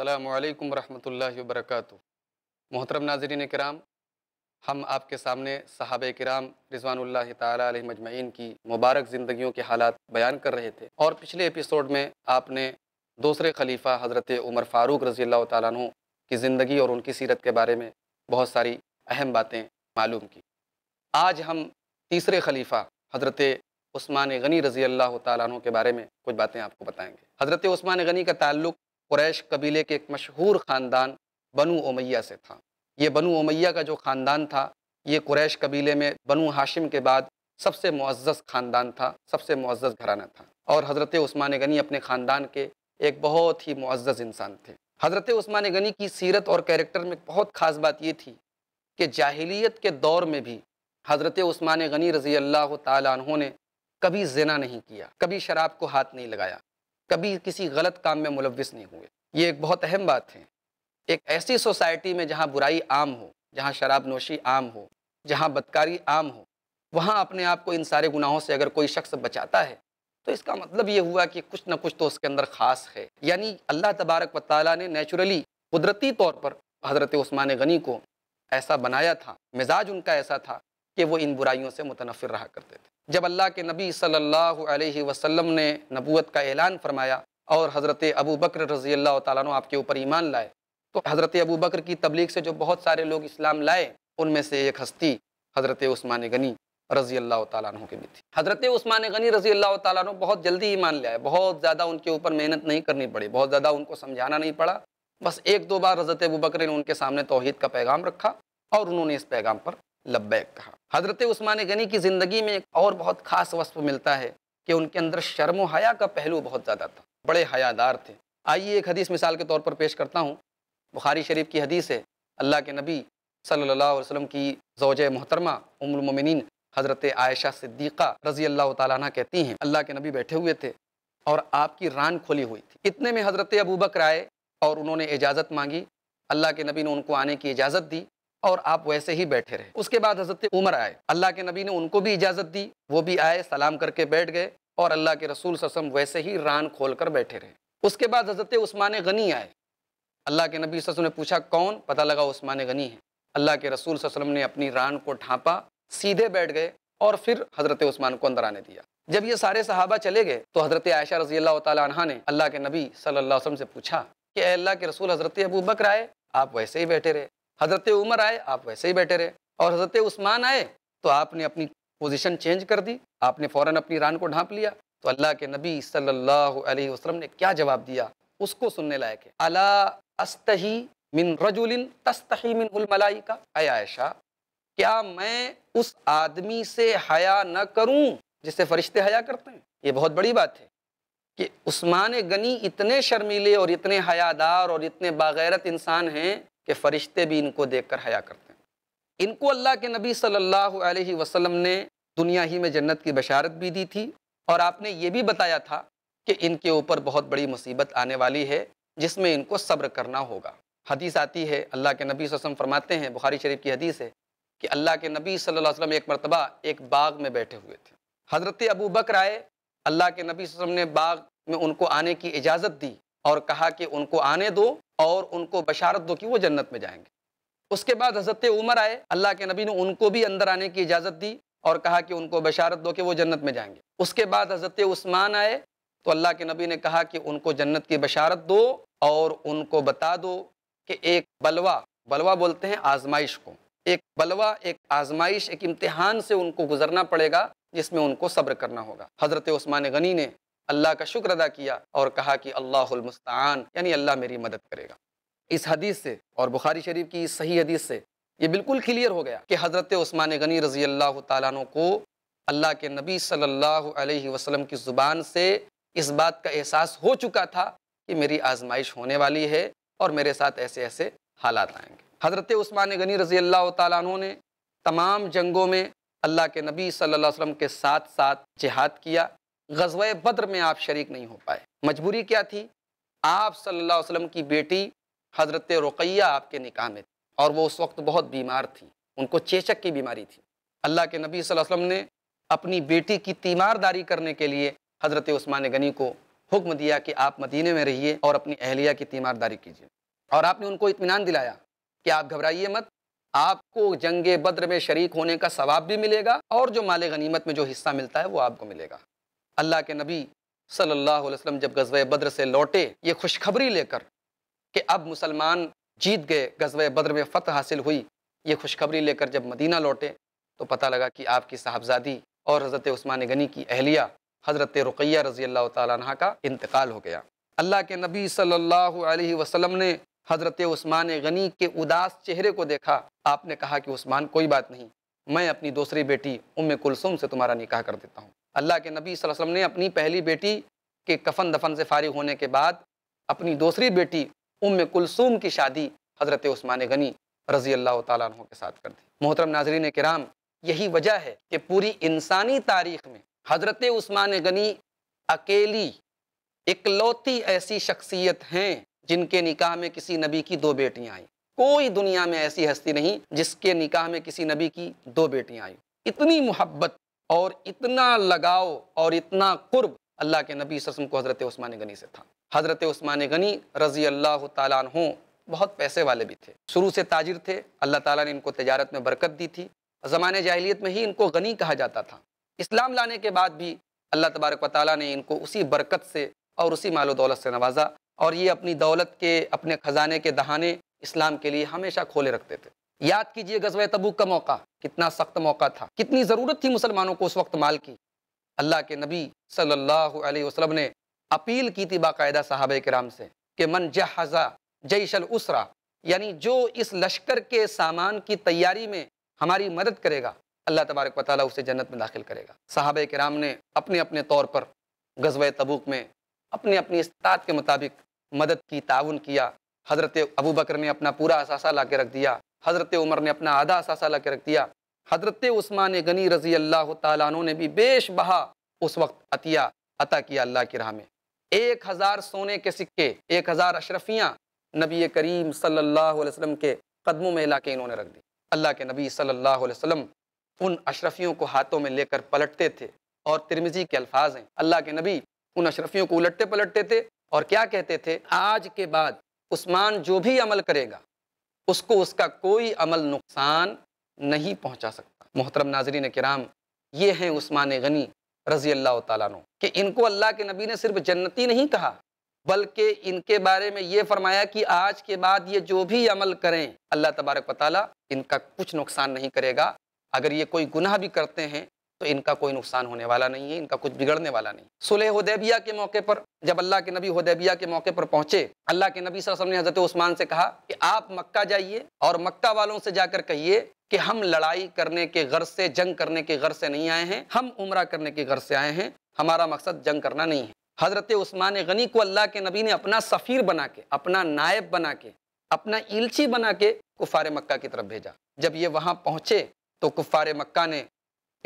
अल्लाम वरहमल वरक मोहतरम नाजरीन कराम हम आपके सामने साहब कराम रिजवानल्ला तजमैन मजमैन की मुबारक ज़िंदगी के हालात बयान कर रहे थे और पिछले एपिसोड में आपने दूसरे खलीफा हज़रत उमर फ़ारूक रज़ी अल्लाह तु की ज़िंदगी और उनकी सीरत के बारे में बहुत सारी अहम बातें मालूम की आज हम तीसरे खलीफा हज़रत स्मान गनी रज़ी अल्लाह तु के बारे में कुछ बातें आपको बताएँगे हज़रत स्मान गनी का ताल्लुक़ क्रैश कबीले के एक मशहूर ख़ानदान बनु उमैया से था ये बनु उमैया का जो ख़ानदान था ये क्रैश कबीले में बनु हाशिम के बाद सबसे मुआज़ ख़ानदान था सबसे मुआज़ घराना था और हज़रत उस्मान गनी अपने ख़ानदान के एक बहुत ही मुआज़ इंसान थे हज़रत उस्मान गनी की सीरत और कैरेक्टर में बहुत ख़ास बात ये थी कि जाहिलियत के दौर में भी हज़रत उस्मान गनी रज़ी अल्लाह तहों ने कभी जना नहीं किया कभी शराब को हाथ नहीं लगाया कभी किसी गलत काम में मुलविस नहीं हुए ये एक बहुत अहम बात है एक ऐसी सोसाइटी में जहाँ बुराई आम हो जहाँ शराब नोशी आम हो जहाँ बदकारी आम हो वहाँ अपने आप को इन सारे गुनाहों से अगर कोई शख्स बचाता है तो इसका मतलब ये हुआ कि कुछ ना कुछ तो उसके अंदर ख़ास है यानी अल्लाह तबारक व ताली ने नेचुरली कुदरती तौर पर हज़रत ओस्मान गनी को ऐसा बनाया था मिजाज उनका ऐसा था कि वो इन बुराइयों से मुतनफ़िर रहा करते थे जब अल्लाह के नबी सल्लल्लाहु अलैहि वसल्लम ने नबूत का ऐलान फरमाया और हज़रत अबू बकर रज़ी अल्लाह तु आपके ऊपर ईमान लाए तो हज़रत अबू बकर की तबलीग से जो बहुत सारे लोग इस्लाम लाए उनमें से एक हस्ती हज़रत उस्मान गनी रज़ी अल्लाह तु की भी थी हज़रत उस्मान गनी रज़ी अल्लाह तु बहुत जल्दी ईमान लाए बहुत ज़्यादा उनके ऊपर मेहनत नहीं करनी पड़ी बहुत ज़्यादा उनको समझाना नहीं पड़ा बस एक दो बार हज़रत अबू बकर ने उनके सामने तोहद का पैगाम रखा और उन्होंने इस पैगाम पर लब्बैक कहा हज़रत उस्मान गनी की ज़िंदगी में एक और बहुत ख़ास वस्फ मिलता है कि उनके अंदर शर्म हया का पहलू बहुत ज़्यादा था बड़े हयादार थे आइए एक हदीस मिसाल के तौर पर पेश करता हूँ बुखारी शरीफ की हदीस है अल्लाह के नबी सल्ला वसलम की जोज मोहतरमा उम्रमिन हज़रत आयशा सिद्दीक़ा रज़ी अल्लाह तह कहती हैं अल्लाह के नबी बैठे हुए थे और आपकी रान खोली हुई थी इतने में हज़रत अबू बकर आए और उन्होंने इजाज़त मांगी अल्लाह के नबी ने उनको आने की इजाज़त दी और आप वैसे ही बैठे रहे उसके बाद हजरत उमर आए अल्लाह के नबी ने उनको भी इजाज़त दी वो भी आए सलाम करके बैठ गए और अल्लाह के रसूल ससम वैसे ही रान खोल कर बैठे रहे उसके बाद हजरत उस्मान गनी आए अल्लाह के नबी ससम ने पूछा कौन पता लगा उस्मान गनी है अल्लाह के रसूल ससलम ने अपनी रान को ढांपा सीधे बैठ गए और फिर हजरत उस्मान को अंदर आने दिया जब ये सारे सहाबा चले गए तो हजरत आयशा रजी अल्लाह तह ने अल्लाह के नबी सल्लल्लाहु अलैहि वसल्लम से पूछा कि अल्लाह के रसूल हजरत अबू बकर आए आप वैसे ही बैठे रहे हज़रत उमर आए आप वैसे ही बैठे रहे और हज़रत उस्मान आए तो आपने अपनी पोजीशन चेंज कर दी आपने फ़ौरन अपनी रान को ढांप लिया तो अल्लाह के नबी सल्लल्लाहु अलैहि वसल्लम ने क्या जवाब दिया उसको सुनने लायक है अला अस्तही मिन रजुलिन तस्तही मिन मलाई का अय आयशा क्या मैं उस आदमी से हया न करूं जिसे फरिश्ते हया करते हैं ये बहुत बड़ी बात है कि उस्मान गनी इतने शर्मीले और इतने हयादार और इतने बागैरत इंसान हैं कि फ़रिश्ते भी इनको देख कर हया करते हैं इनको अल्लाह के नबी सल्लल्लाहु अलैहि वसल्लम ने दुनिया ही में जन्नत की बशारत भी दी थी और आपने ये भी बताया था कि इनके ऊपर बहुत बड़ी मुसीबत आने वाली है जिसमें इनको सब्र करना होगा हदीस आती है अल्लाह के नबी वसम फरमाते हैं बुखारी शरीफ की हदीस है कि अल्लाह के नबी सल्लल्लाहु अलैहि वसल्लम एक मरतबा एक बाग में बैठे हुए थे हज़रत अबू बकर आए अल्लाह के नबी वसम ने बाग में उनको आने की इजाज़त दी और कहा कि उनको आने दो और उनको बशारत दो कि वो जन्नत में जाएंगे उसके बाद हज़रत उमर आए अल्लाह के नबी ने उनको भी अंदर आने की इजाज़त दी और कहा कि उनको बशारत दो कि वो जन्नत में जाएंगे उसके बाद हज़रत उस्मान आए तो अल्लाह के नबी ने कहा कि उनको जन्नत की बशारत दो और उनको बता दो कि एक बलवा बलवा बोलते हैं आजमाइश को एक बलवा एक आजमाइश एक इम्तहान से उनको गुजरना पड़ेगा जिसमें उनको सब्र करना होगा हज़रत उस्मान गनी ने अल्लाह का शुक्र अदा किया और कहा कि अल्लाहमस्तान यानी अल्लाह मेरी मदद करेगा इस हदीस से और बुखारी शरीफ की इस सही हदीस से ये बिल्कुल क्लियर हो गया कि हज़रत ओस्मान गनी रज़ी अल्लाह तु को अल्लाह के नबी सल्लल्लाहु अलैहि वसल्लम की ज़ुबान से इस बात का एहसास हो चुका था कि मेरी आजमाइश होने वाली है और मेरे साथ ऐसे ऐसे हालात आएंगे हज़रत ओस्मान गनी रज़ी अल्लाह तु ने तमाम जंगों में अल्लाह के नबी सल्लल्लाहु अलैहि वसल्लम के साथ साथ जिहाद किया गजब बद्र में आप शरीक नहीं हो पाए मजबूरी क्या थी आप सल्लल्लाहु अलैहि वसल्लम की बेटी हज़रत रुकैया आपके निकाह में थी और वो उस वक्त बहुत बीमार थी उनको चेचक की बीमारी थी अल्लाह के नबी वसल्लम ने अपनी बेटी की तीमारदारी करने के लिए हज़रत उस्मान गनी को हुक्म दिया कि आप मदीने में रहिए और अपनी अहलिया की तीमारदारी कीजिए और आपने उनको इतमान दिलाया कि आप घबराइए मत आपको जंग बद्र में शरीक होने का सवाब भी मिलेगा और जो माले गनीमत में जो हिस्सा मिलता है वो आपको मिलेगा अल्लाह के नबी सल्लल्लाहु अलैहि वसल्लम जब गजव बद्र से लौटे ये खुशखबरी लेकर कि अब मुसलमान जीत गए गजव बद्र में फ़तह हासिल हुई ये खुशखबरी लेकर जब मदीना लौटे तो पता लगा कि आपकी साहबजादी और हज़रत उस्मान गनी की अहलिया हज़रत रुकैया रज़ी अल्लाह तह का इंतकाल हो गया अल्लाह के नबी सल्लल्लाहु अलैहि वसल्लम ने हज़रत उस्मान गनी के उदास चेहरे को देखा आपने कहा कि उस्मान कोई बात नहीं मैं अपनी दूसरी बेटी उम कुलसुम से तुम्हारा निकाह कर देता हूँ अल्लाह के नबी वसल्लम ने अपनी पहली बेटी के कफन दफन से फारिग होने के बाद अपनी दूसरी बेटी उम कुलसूम की शादी हज़रत उस्मान गनी रज़ी अल्लाह तहों के साथ कर दी मोहतरम नाजरीन कराम यही वजह है कि पूरी इंसानी तारीख में हज़रत उस्मान गनी अकेली इकलौती ऐसी शख्सियत हैं जिनके निकाह में किसी नबी की दो बेटियाँ आईं कोई दुनिया में ऐसी हस्ती नहीं जिसके निकाह में किसी नबी की दो बेटियाँ आईं इतनी मोहब्बत और इतना लगाव और इतना कुर्ब अल्लाह के नबी सरसम को हज़रत ओस्मान गनी से था हज़रत ओस्मान गनी रज़ी अल्लाह हो बहुत पैसे वाले भी थे शुरू से ताजिर थे अल्लाह ताला ने इनको तजारत में बरकत दी थी ज़माने जाहिलियत में ही इनको गनी कहा जाता था इस्लाम लाने के बाद भी अल्लाह तबारक व ताली ने इनको उसी बरकत से और उसी मालो दौलत से नवाजा और ये अपनी दौलत के अपने ख़जाने के दहाने इस्लाम के लिए हमेशा खोले रखते थे याद कीजिए गजवा तबूक का मौका कितना सख्त मौका था कितनी ज़रूरत थी मुसलमानों को उस वक्त माल की अल्लाह के नबी सल्लल्लाहु अलैहि वसल्लम ने अपील की थी बाकायदा साहब कराम से कि मन जहाजा जैशल उसरा यानी जो इस लश्कर के सामान की तैयारी में हमारी मदद करेगा अल्लाह तबारक वाली उसे जन्नत में दाखिल करेगा साहब कराम ने अपने अपने तौर पर गजवा तबूक में अपने अपनी इस्ताद के मुताबिक मदद की ताउन किया हज़रत अबू बकर ने अपना पूरा असासा ला के रख दिया हज़रत उमर ने अपना आधा सासा ला के रख दिया हज़रत उस्मान गनी रज़ी अल्लाह तु ने भी बेश बहा उस वक्त अतिया अता किया अल्लाह की राह में एक हज़ार सोने के सिक्के एक हज़ार अशरफियाँ नबी करीम सल्लल्लाहु अलैहि वसल्लम के कदमों में लाके इन्होंने रख दी अल्लाह के नबी सल्लल्लाहु अलैहि वसल्लम उन अशरफियों को हाथों में लेकर पलटते थे और तिरमिजी के अल्फाज हैं अल्लाह के नबी उन अशरफियों को उलटते पलटते थे और क्या कहते थे आज के बाद उस्मान जो भी अमल करेगा उसको उसका कोई अमल नुकसान नहीं पहुंचा सकता मोहतरम नाजरीन कराम ये हैं उस्मान गनी रज़ी अल्लाह तु कि इनको अल्लाह के नबी ने सिर्फ जन्नती नहीं कहा बल्कि इनके बारे में ये फरमाया कि आज के बाद ये जो भी अमल करें अल्लाह तबारक वाली इनका कुछ नुकसान नहीं करेगा अगर ये कोई गुनाह भी करते हैं तो इनका कोई नुकसान होने वाला नहीं है इनका कुछ बिगड़ने वाला नहीं सुलह हदैबिया के मौके पर जब अल्लाह के नबी हदैबिया के मौके पर पहुंचे अल्लाह के नबी वसल्लम ने हज़रत उस्मान से कहा कि आप मक्का जाइए और मक्का वालों से जाकर कहिए कि हम लड़ाई करने के गर्ज से जंग करने के गर्ज से नहीं आए हैं हम उम्र करने के गर्ज से आए हैं हमारा मकसद जंग करना नहीं है हज़रत उस्मान गनी को अल्लाह के नबी ने अपना सफ़ीर बना के अपना नायब बना के अपना इलची बना के कुफार मक्का की तरफ भेजा जब ये वहाँ पहुँचे तो कुफार मक्का ने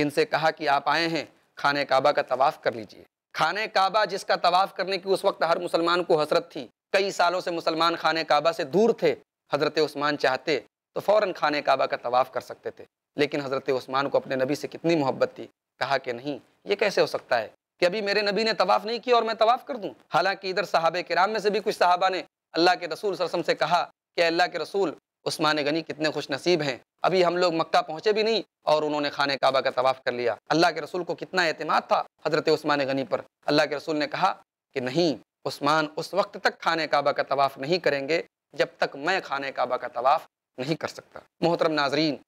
इनसे कहा कि आप आए हैं खाने काबा का तवाफ़ कर लीजिए खाने काबा जिसका तवाफ़ करने की उस वक्त हर मुसलमान को हसरत थी कई सालों से मुसलमान खाने काबा से दूर थे हज़रत उस्मान चाहते तो फ़ौर खाने काबा का तवाफ़ कर सकते थे लेकिन हज़रत उस्मान को अपने नबी से कितनी मोहब्बत थी कहा कि नहीं ये कैसे हो सकता है कि अभी मेरे नबी ने तवाफ़ नहीं किया और मैं तवाफ़ कर दूँ हालांकि इधर साहब कराम में से भी कुछ साहबा ने अल्लाह के रसूल सरसम से कहा कि अल्लाह के रसूल उस्मान गनी कितने खुश नसीब हैं अभी हम लोग मक्का पहुँचे भी नहीं और उन्होंने खाने काबा का तवाफ़ कर लिया अल्लाह के रसूल को कितना अहतमाद था हज़रत उस्मान गनी पर अल्लाह के रसूल ने कहा कि नहीं उस्मान उस वक्त तक खाने काबा का तवाफ़ नहीं करेंगे जब तक मैं खाने काबा का तवाफ़ नहीं कर सकता मोहतरम नाजरीन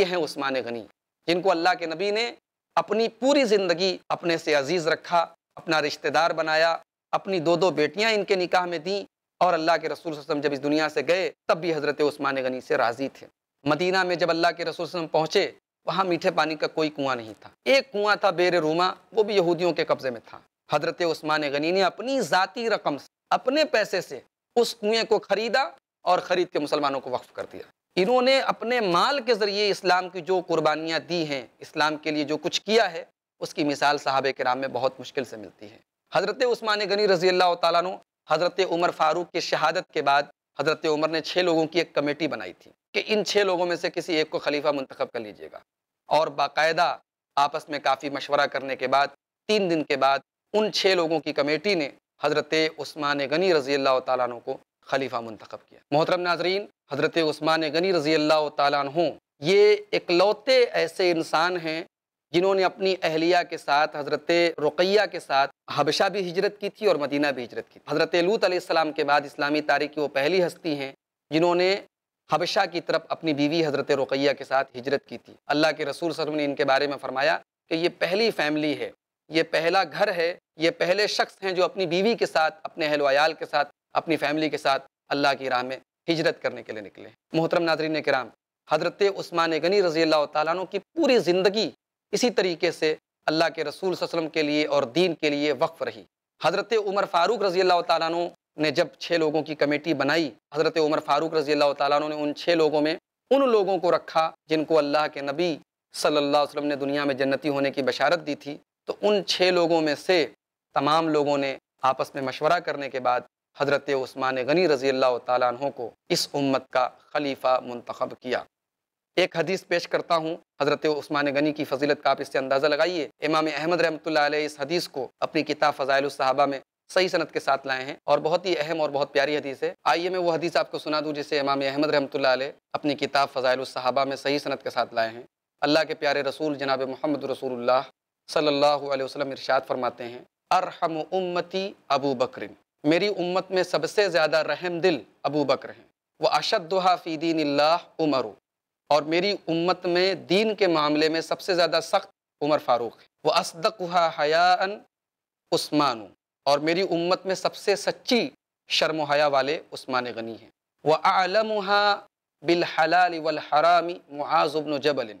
ये हैं उस्मान गनी जिनको अल्लाह के नबी ने अपनी पूरी ज़िंदगी अपने से अजीज़ रखा अपना रिश्तेदार बनाया अपनी दो दो बेटियां इनके निकाह में दी और अल्लाह के रसूल वसम जब इस दुनिया से गए तब भी हज़रत ओस्मान गनी से राज़ी थे मदीना में जब अल्लाह के रसूल वसम पहुँचे वहाँ मीठे पानी का कोई कुआं नहीं था एक कुआं था बेर रूमा वो भी यहूदियों के कब्ज़े में था हज़रत ओस्मान गनी ने अपनी ज़ाती रकम से अपने पैसे से उस कुएँ को ख़रीदा और ख़रीद के मुसलमानों को वक्फ कर दिया इन्होंने अपने माल के ज़रिए इस्लाम की जो कुर्बानियाँ दी हैं इस्लाम के लिए जो कुछ किया है उसकी मिसाल साहब के नाम में बहुत मुश्किल से मिलती है हज़रत ओस्मान गनी रजी अल्लाह तु हज़रत उमर फारूक की शहादत के बाद हज़रत उमर ने छः लोगों की एक कमेटी बनाई थी कि इन छः लोगों में से किसी एक को खलीफा मंतखब कर लीजिएगा और बाकायदा आपस में काफ़ी मशवरा करने के बाद तीन दिन के बाद उन छः लोगों की कमेटी ने हज़रत उस्मान गनी रज़ी अल्लाह तु को खलीफा मंतखब किया मोहतरम नाजरीन हज़रत उस्मान गनी रज़ी अल्लाह तु ये इकलौते ऐसे इंसान हैं जिन्होंने अपनी अहलिया के साथ हज़रत रुकैया के साथ हबशा भी हिजरत की थी और मदीना भी हिजरत की हज़रत लूत आसमाम के बाद इस्लामी तारीख की वो पहली हस्ती हैं जिन्होंने हबशा की तरफ अपनी बीवी हज़रत रुकैया के साथ हिजरत की थी अल्लाह के रसूल सलम ने इनके बारे में फरमाया कि ये पहली फैमिली है ये पहला घर है ये पहले शख्स हैं जो अपनी बीवी के साथ अपने अहल वयाल के साथ अपनी फैमिली के साथ अल्लाह की राह में हिजरत करने के लिए निकले मोहतरम नाजरीन कराम हज़रत उस्मान गनी रज़ी अल्लाह तु की पूरी ज़िंदगी इसी तरीके से अल्लाह के रसूल वसलम के लिए और दीन के लिए वक्फ रही हज़रत उमर फ़ारूक रज़ी अल्लाह तु ने जब छः लोगों की कमेटी बनाई हज़रत उमर फ़ारूक रज़ी अल्लाह तु ने उन छः लोगों में उन लोगों को रखा जिनको अल्लाह के नबी सल्ला वसलम ने दुनिया में जन्नती होने की बशारत दी थी तो उन छः लोगों में से तमाम लोगों ने आपस में मशवरा करने के बाद हज़रत उस्मान गनी रज़ी अल्लाह तु को इस उम्मत का खलीफा मंतखब किया एक हदीस पेश करता हूँ हज़रत उस्मान गनी की फजीलत का आप इससे अंदाज़ा लगाइए इमाम अहमद रहमत इस हदीस को अपनी किताब फ़जाइल साहबा में सही सनत के साथ लाए हैं और बहुत ही अहम और बहुत प्यारी हदीस है आइए मैं वो हदीस आपको सुना दूँ जिसे इमाम अहमद रहमत अपनी किताब फ़जाइल साहबा में सही सनत के साथ लाए हैं अल्लाह के प्यारे रसूल जनाब मोहम्मद रसूल सल्ला वसल्लम इरशाद फरमाते हैं अरहम उम्मती अबू बकर मेरी उम्मत में सबसे ज़्यादा रहम दिल अबू बकर हैं वह अशद हाफ़ी दीन उमर और मेरी उम्मत में दीन के मामले में सबसे ज़्यादा सख्त उमर फ़ारूक है वह असदक हयान उस्मान और मेरी उम्मत में सबसे सच्ची शर्म हया वाले उस्मान गनी हैं वह आलम बिलहलाल वलहरामी मुआज़ुबन जबल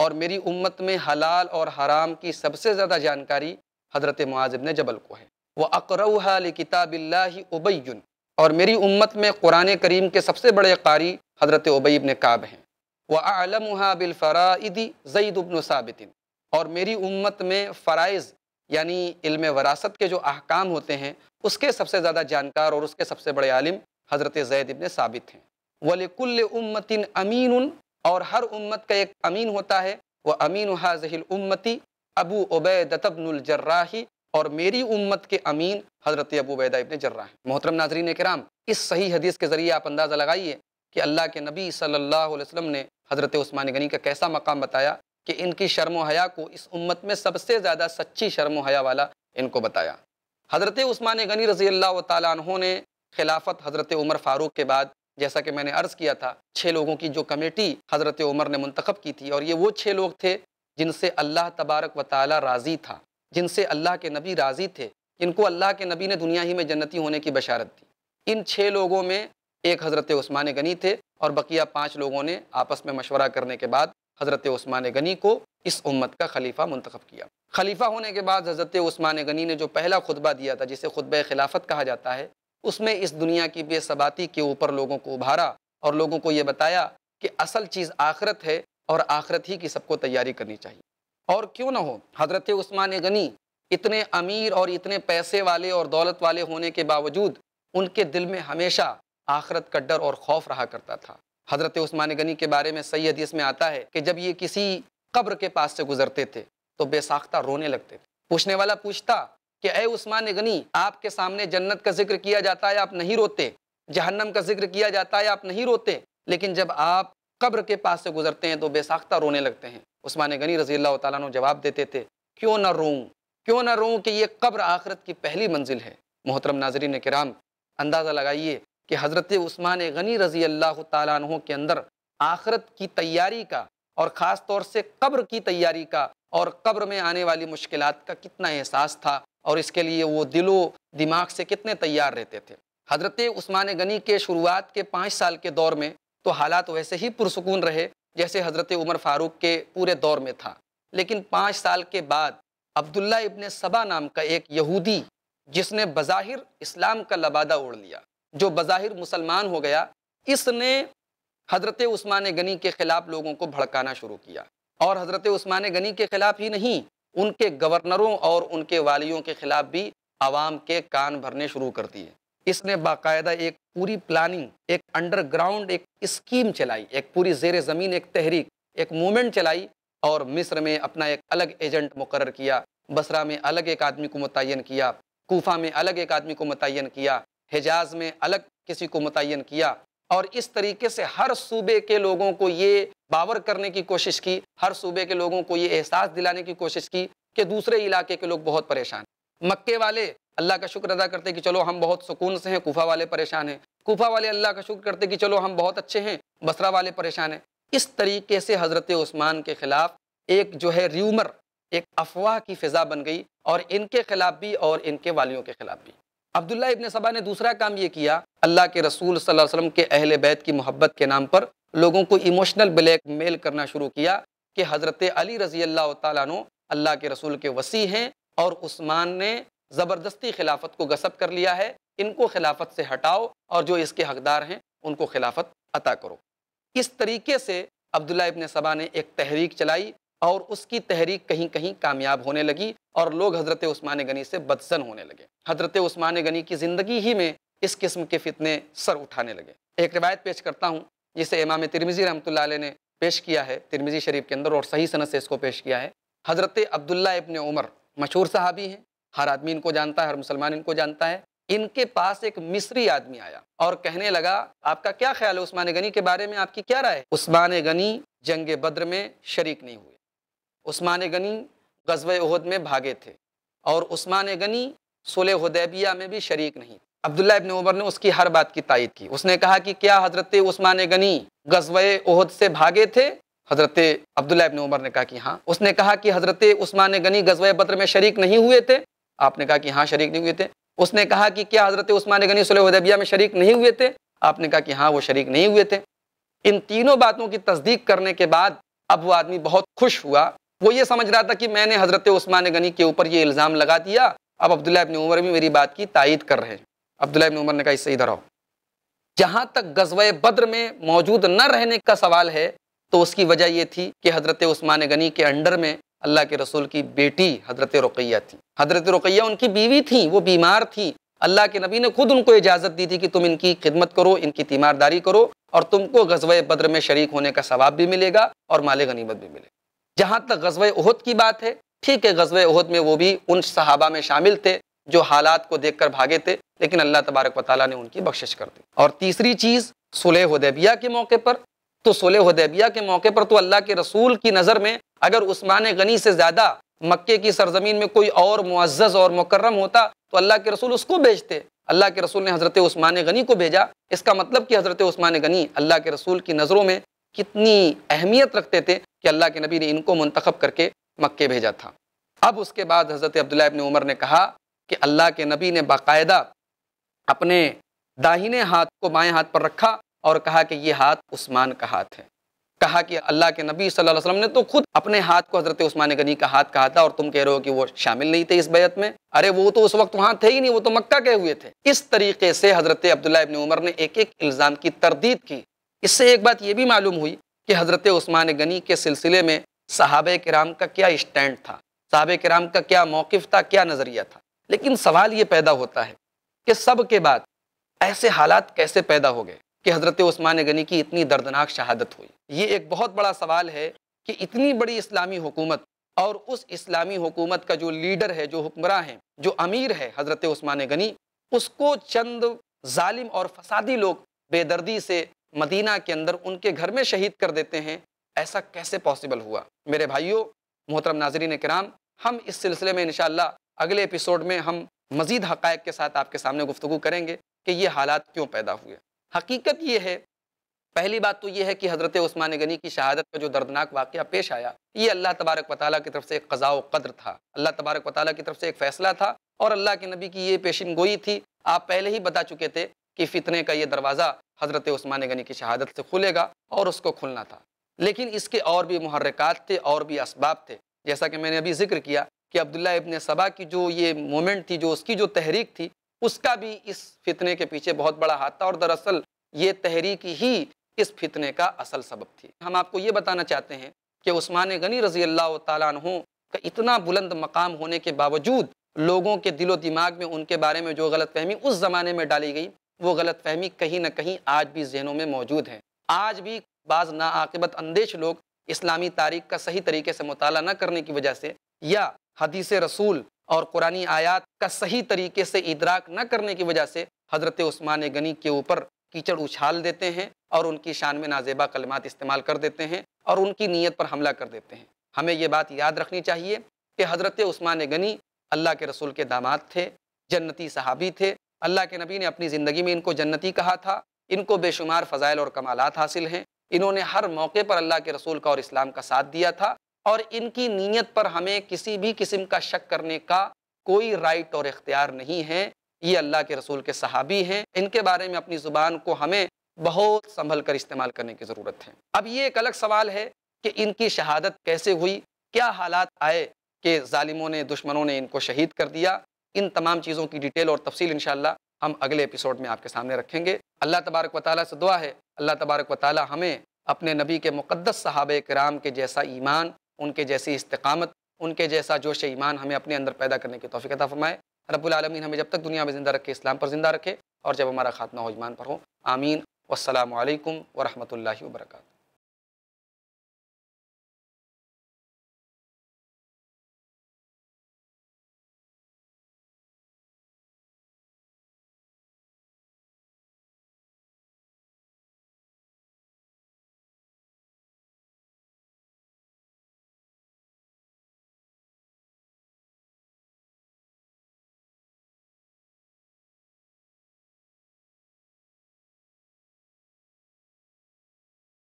और मेरी उम्मत में हलाल और हराम की सबसे ज़्यादा जानकारी हज़रत ने जबल को है वह अकरौहाल किताबिल्लाबैन उबैन और मेरी उम्मत में कुरान करीम के सबसे बड़े कारी हज़रत उबैब ने काब हैं व आलमहा जईद अबन साबितिन और मेरी उम्मत में फ़रज़ यानी इल्म वरासत के जो अहकाम होते हैं उसके सबसे ज़्यादा जानकार और उसके सबसे बड़े आलिम हज़रत जैद इबन साबित हैं वलिकुल्ल उम्मतिन अमीन और हर उम्मत का एक अमीन होता है वह अमीन हाजहिल उम्मती अबू उबैदतबनजर्राही और मेरी उम्मत के अमीन हज़रत अबू उबैदा इबन जर्रा हैं मोहतरम नाजरीन कराम इस सही हदीस के ज़रिए आप अंदाज़ा लगाइए कि अल्लाह के नबी सल्लल्लाहु अलैहि वसल्लम ने हज़रत उस्मान गनी का कैसा मकाम बताया कि इनकी शर्म हया को इस उम्मत में सबसे ज़्यादा सच्ची शर्म हया वाला इनको बताया हज़रत उस्मान गनी रज़ी अल्लाह तहों ने खिलाफत हज़रत उमर फ़ारूक के बाद जैसा कि मैंने अर्ज़ किया था छः लोगों की जो कमेटी हज़रत उमर ने मंतखब की थी और ये वो छः लोग थे जिनसे अल्लाह तबारक व ताली राज़ी था जिनसे अल्लाह के नबी राज़ी थे इनको अल्लाह के नबी ने दुनिया ही में जन्नती होने की बशारत दी इन छः लोगों में एक हज़रत ओस्मान गनी थे और बकिया पाँच लोगों ने आपस में मशवरा करने के बाद हज़रत ओस्मान गनी को इस उम्मत का खलीफा मंतखब किया खलीफा होने के बाद हज़रत ओस्मान गनी ने जो पहला खुतबा दिया था जिसे खुतब खिलाफत कहा जाता है उसमें इस दुनिया की बेसबाती के ऊपर लोगों को उभारा और लोगों को ये बताया कि असल चीज़ आखरत है और आखरत ही की सबको तैयारी करनी चाहिए और क्यों ना हो हज़रत ओस्मान गनी इतने अमीर और इतने पैसे वाले और दौलत वाले होने के बावजूद उनके दिल में हमेशा आखरत का डर और खौफ रहा करता था हज़रत उस्मान गनी के बारे में सही हदीस में आता है कि जब ये किसी कब्र के पास से गुजरते थे तो बेसाख्ता रोने लगते थे पूछने वाला पूछता कि अय उस्मान गनी आपके सामने जन्नत का जिक्र किया जाता है आप नहीं रोते जहन्नम का जिक्र किया जाता है आप नहीं रोते लेकिन जब आप कब्र के पास से गुजरते हैं तो बेसाख्ता रोने लगते हैं उस्मान गनी रजी अल्लाह जवाब देते थे क्यों ना रोऊं क्यों ना रोऊं कि ये कब्र आखरत की पहली मंजिल है मोहतरम नाजरीन कराम अंदाज़ा लगाइए कि हज़रत उस्मान गनी रज़ी अल्लाह तु के अंदर आखरत की तैयारी का और ख़ास तौर से कब्र की तैयारी का और कब्र में आने वाली मुश्किल का कितना एहसास था और इसके लिए वो दिलो दिमाग से कितने तैयार रहते थे हज़रत उस्मान गनी के शुरुआत के पाँच साल के दौर में तो हालात वैसे ही पुरसकून रहे जैसे हज़रत उमर फ़ारूक के पूरे दौर में था लेकिन पाँच साल के बाद अब्दुल्ला इबन सबा नाम का एक यहूदी जिसने बज़ाहिर इस्लाम का लबादा ओढ़ लिया जो बज़ाहिर मुसलमान हो गया इसने हज़रत उस्मान गनी के ख़िलाफ़ लोगों को भड़काना शुरू किया और हज़रत उस्मान गनी के ख़िलाफ़ ही नहीं उनके गवर्नरों और उनके वालियों के ख़िलाफ़ भी आवाम के कान भरने शुरू कर दिए इसने बाकायदा एक पूरी प्लानिंग एक अंडरग्राउंड एक स्कीम चलाई एक पूरी जेर ज़मीन एक तहरीक एक मूवमेंट चलाई और मिस्र में अपना एक अलग एजेंट मुकर किया बसरा में अलग एक आदमी को मुतन किया कोफा में अलग एक आदमी को मुतन किया हिजाज में अलग किसी को मुतन किया और इस तरीके से हर सूबे के लोगों को ये बावर करने की कोशिश की हर सूबे के लोगों को ये एहसास दिलाने की कोशिश की कि दूसरे इलाके के लोग बहुत परेशान मक्के वाले अल्लाह का शुक्र अदा करते कि चलो हम बहुत सुकून से हैं कोफा वाले परेशान हैं कोफा वाले अल्लाह का शुक्र करते कि चलो हम बहुत अच्छे हैं बसरा वाले परेशान हैं इस तरीके से हज़रत उस्मान के ख़िलाफ़ एक जो है र्यूमर एक अफवाह की फ़िज़ा बन गई और इनके ख़िलाफ़ भी और इनके वालियों के ख़िलाफ़ भी अब्दुल्ला इब्ने सबा ने दूसरा काम ये किया अल्लाह के रसूल सल्लल्लाहु अलैहि वसल्लम के अहले बैत की मोहब्बत के नाम पर लोगों को इमोशनल ब्लैक मेल करना शुरू किया कि हज़रत अली रज़ी अल्लाह तु अल्लाह के रसूल के वसी हैं और उस्मान ने ज़बरदस्ती खिलाफत को गसब कर लिया है इनको खिलाफत से हटाओ और जो इसके हकदार हैं उनको खिलाफत अता करो इस तरीके से अब्दुल्ला इबन सबा ने एक तहरीक चलाई और उसकी तहरीक कहीं कहीं कामयाब होने लगी और लोग हज़रत उस्मान गनी से बदसन होने लगे हज़रत उस्मान गनी की ज़िंदगी ही में इस किस्म के फितने सर उठाने लगे एक रिवायत पेश करता हूँ जिसे इमाम तिरमिज़ी रहमतुल्लाह ने पेश किया है तिरमिज़ी शरीफ के अंदर और सही सनत से इसको पेश किया है हज़रत अब्दुल्ला इबन उमर मशहूर सहाबी हैं हर आदमी इनको जानता है हर मुसलमान इनको जानता है इनके पास एक मिस्री आदमी आया और कहने लगा आपका क्या ख्याल है उस्मान गनी के बारे में आपकी क्या राय है उस्मान गनी जंग बद्र में शरीक नहीं हुए उस्मान गनी गजब उहद में भागे थे और उस्मान गनी सोले हदैबिया में भी शरीक नहीं अब्दुल्ला इबन उमर ने उसकी हर बात की तायद की उसने कहा कि क्या हज़रत उस्मान गनी गजब उहद से भागे थे हज़रत अब्दुल्ला इबन उमर ने कहा कि हाँ उसने कहा कि हज़रत उस्मान गनी गजब बद्र में शरीक नहीं हुए थे आपने कहा कि हाँ शरीक नहीं हुए थे उसने कहा कि क्या हज़रत उस्मान गनी सोले हदैबिया में शरीक नहीं हुए थे आपने कहा कि हाँ वो शरीक नहीं हुए थे इन तीनों बातों की तस्दीक करने के बाद अब वो आदमी बहुत खुश हुआ वो ये समझ रहा था कि मैंने हज़रत उस्मान गनी के ऊपर ये इल्ज़ाम लगा दिया अब अब्दुल्ला इबन उमर भी मेरी बात की तायद कर रहे हैं अब्दुल्ला इबन उमर ने कहा इससे इधर आओ जहाँ तक गजब बद्र में मौजूद न रहने का सवाल है तो उसकी वजह यह थी कि हज़रत उस्मान गनी के अंडर में अल्लाह के रसूल की बेटी हज़रत रुकैया थी हज़रत रुकैया उनकी बीवी थी वो बीमार थी अल्लाह के नबी ने खुद उनको इजाज़त दी थी कि तुम इनकी खिदमत करो इनकी तीमारदारी करो और तुमको गजवा बद्र में शरीक होने का सवाब भी मिलेगा और माले गनीमत भी मिलेगा जहां तक गजब उहद की बात है ठीक है गजब उहद में वो भी उन सहाबा में शामिल थे जो हालात को देखकर भागे थे लेकिन अल्लाह तबारक वाली ने उनकी बख्शिश कर दी और तीसरी चीज़ सुलह उदैबिया के मौके पर तो सुलह उदैबिया के मौके पर तो अल्लाह के रसूल की नज़र में अगर उस्मान गनी से ज़्यादा मक्के की सरजमीन में कोई और मुआज़ और मुकर्रम होता तो अल्लाह के रसूल उसको भेजते अल्लाह के रसूल ने हज़रत उस्मान गनी को भेजा इसका मतलब कि हज़रत उस्मान गनी अल्लाह के रसूल की नज़रों में कितनी अहमियत रखते थे कि अल्लाह के नबी ने इनको मंतखब करके मक्के भेजा था अब उसके बाद हज़रत अब्दुल्ला अबिन उमर ने कहा कि अल्लाह के नबी ने बाकायदा अपने दाहिने हाथ को बाएं हाथ पर रखा और कहा कि ये हाथ उस्मान का हाथ है कहा कि अल्लाह के नबी सल्लल्लाहु अलैहि वसल्लम ने तो खुद अपने हाथ को हज़रत उस्मान गनी का हाथ कहा था और तुम कह रहे हो कि वो शामिल नहीं थे इस बैत में अरे वो तो उस वक्त वहाँ थे ही नहीं वो तो मक्का के हुए थे इस तरीके से हज़रत अब्दुल्ला इबन उमर ने एक एक इल्ज़ाम की तरदीद की इससे एक बात ये भी मालूम हुई कि हज़रत उस्मान गनी के सिलसिले में सहाब कराम का क्या स्टैंड था साहब कराम का क्या मौक़ था क्या नज़रिया था लेकिन सवाल ये पैदा होता है कि सब के बाद ऐसे हालात कैसे पैदा हो गए कि हज़रत उस्मान गनी की इतनी दर्दनाक शहादत हुई ये एक बहुत बड़ा सवाल है कि इतनी बड़ी इस्लामी हुकूमत और उस इस्लामी हुकूमत का जो लीडर है जो हुक्मरान है जो अमीर है हज़रत उस्मान गनी उसको चंद जालिम और फसादी लोग बेदर्दी से मदीना के अंदर उनके घर में शहीद कर देते हैं ऐसा कैसे पॉसिबल हुआ मेरे भाइयों मोहतरम नाजरीन कराम हम इस सिलसिले में इन अगले एपिसोड में हम मज़ीद हक़ के साथ आपके सामने गुफ्तु करेंगे कि ये हालात क्यों पैदा हुए हकीकत ये है पहली बात तो ये है कि हज़रत उस्मान गनी की शहादत का जो दर्दनाक वाक़ पेश आया ये अल्लाह तबारक वाली की तरफ से एक कज़ा कद्र था अल्लाह तबारक वाली की तरफ से एक फ़ैसला था और अल्लाह के नबी की ये पेशन गोई थी आप पहले ही बता चुके थे कि फितने का ये दरवाज़ा हज़रत ओस्मान गनी की शहादत से खुलेगा और उसको खुलना था लेकिन इसके और भी महरक़ात थे और भी इसबाब थे जैसा कि मैंने अभी जिक्र किया कि अब्दुल्ला इबन सबा की जो ये मोमेंट थी जो उसकी जो तहरीक थी उसका भी इस फितने के पीछे बहुत बड़ा हाथ था और दरअसल ये तहरीक ही इस फितने का असल सबब थी हम आपको ये बताना चाहते हैं कि उस्मान गनी रजी अल्लाह तु का इतना बुलंद मकाम होने के बावजूद लोगों के दिलो दिमाग में उनके बारे में जो गलत फहमी उस ज़माने में डाली गई वो गलत फहमी कहीं ना कहीं आज भी जहनों में मौजूद है आज भी बाज़ नाकबत अंदेश लोग इस्लामी तारीख का सही तरीके से मताल न करने की वजह से या हदीस रसूल और कुरानी आयात का सही तरीके से इदराक न करने की वजह से हज़रत उस्मान गनी के ऊपर कीचड़ उछाल देते हैं और उनकी शान में नाजेबा कलमात इस्तेमाल कर देते हैं और उनकी नीयत पर हमला कर देते हैं हमें ये बात याद रखनी चाहिए कि हज़रत उस्मान गनी अल्लाह के रसूल के दामाद थे जन्नती सहाबी थे अल्लाह के नबी ने अपनी ज़िंदगी में इनको जन्नती कहा था इनको बेशुमार फ़जाइल और कमालत हासिल हैं इन्होंने हर मौके पर अल्लाह के रसूल का और इस्लाम का साथ दिया था और इनकी नीयत पर हमें किसी भी किस्म का शक करने का कोई राइट और इख्तियार नहीं है ये अल्लाह के रसूल के सहाबी हैं इनके बारे में अपनी ज़ुबान को हमें बहुत संभल कर इस्तेमाल करने की ज़रूरत है अब ये एक अलग सवाल है कि इनकी शहादत कैसे हुई क्या हालात आए कि ालिमों ने दुश्मनों ने इनको शहीद कर दिया इन तमाम चीज़ों की डिटेल और तफसील इन हम अगले एपिसोड में आपके सामने रखेंगे अल्लाह तबारक व ताली से दुआ है अल्लाह तबारक व ताली हमें अपने नबी के मुक़दस सहाब कराम के जैसा ईमान उनके जैसी इस्तकामत उनके जैसा जोश ईमान हमें अपने अंदर पैदा करने की तोफ़ी अता फ़रमाए रबालमीन हमें जब तक दुनिया में ज़िंदा रखे इस्लाम पर ज़िंदा रखे और जब हमारा खात्मा हो ईमान पर हो आमीन वालकम वरहमल वर्का